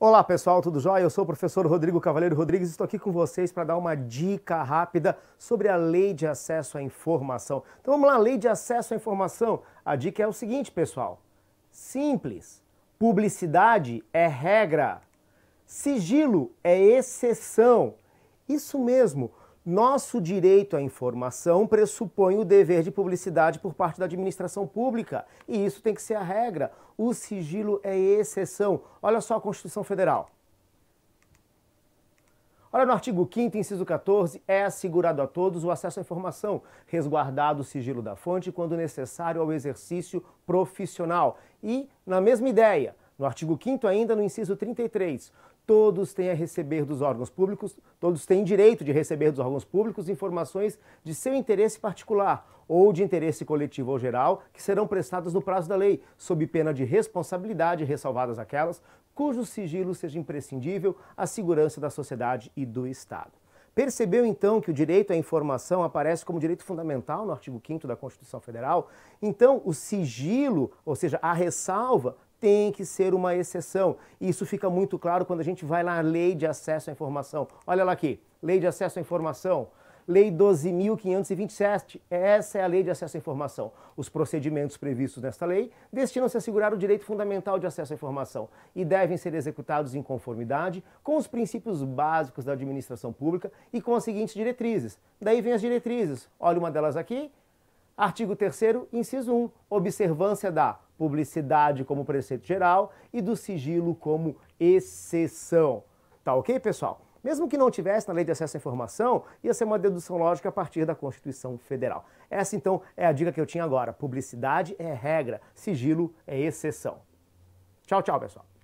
Olá pessoal, tudo jóia? Eu sou o professor Rodrigo Cavaleiro Rodrigues e estou aqui com vocês para dar uma dica rápida sobre a Lei de Acesso à Informação. Então vamos lá, Lei de Acesso à Informação. A dica é o seguinte, pessoal: simples. Publicidade é regra. Sigilo é exceção. Isso mesmo. Nosso direito à informação pressupõe o dever de publicidade por parte da administração pública, e isso tem que ser a regra. O sigilo é exceção. Olha só a Constituição Federal. Olha no artigo 5 inciso 14, é assegurado a todos o acesso à informação, resguardado o sigilo da fonte quando necessário ao exercício profissional. E na mesma ideia, no artigo 5 ainda, no inciso 33, todos têm a receber dos órgãos públicos, todos têm direito de receber dos órgãos públicos informações de seu interesse particular ou de interesse coletivo ou geral que serão prestadas no prazo da lei, sob pena de responsabilidade, ressalvadas aquelas cujo sigilo seja imprescindível à segurança da sociedade e do Estado. Percebeu então que o direito à informação aparece como direito fundamental no artigo 5 da Constituição Federal? Então, o sigilo, ou seja, a ressalva, tem que ser uma exceção. E isso fica muito claro quando a gente vai na Lei de Acesso à Informação. Olha lá aqui, Lei de Acesso à Informação. Lei 12.527. Essa é a Lei de Acesso à Informação. Os procedimentos previstos nesta lei destinam-se a assegurar o direito fundamental de acesso à informação e devem ser executados em conformidade com os princípios básicos da administração pública e com as seguintes diretrizes. Daí vem as diretrizes. Olha uma delas aqui. Artigo 3, inciso 1. Observância da publicidade como preceito geral e do sigilo como exceção. Tá ok, pessoal? Mesmo que não tivesse na lei de acesso à informação, ia ser uma dedução lógica a partir da Constituição Federal. Essa então é a dica que eu tinha agora. Publicidade é regra, sigilo é exceção. Tchau, tchau, pessoal.